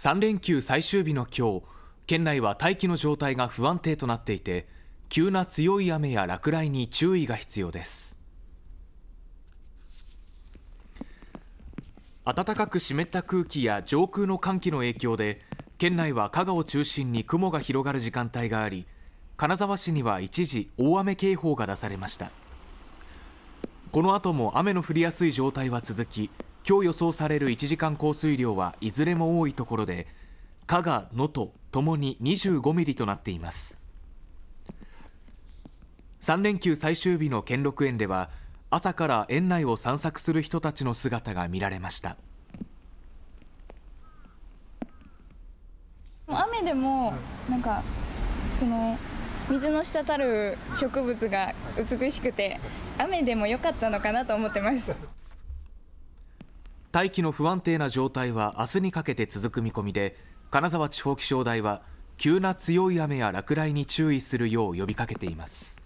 3連休最終日の今日県内は大気の状態が不安定となっていて急な強い雨や落雷に注意が必要です暖かく湿った空気や上空の寒気の影響で県内は香川を中心に雲が広がる時間帯があり金沢市には一時大雨警報が出されましたこの後も雨の降りやすい状態は続き今日予想される1時間降水量はいずれも多いところで加賀、能登ともに25ミリとなっています3連休最終日の兼六園では朝から園内を散策する人たちの姿が見られました雨でもなんかこの水の滴る植物が美しくて雨でも良かったのかなと思ってます大気の不安定な状態は明日にかけて続く見込みで金沢地方気象台は急な強い雨や落雷に注意するよう呼びかけています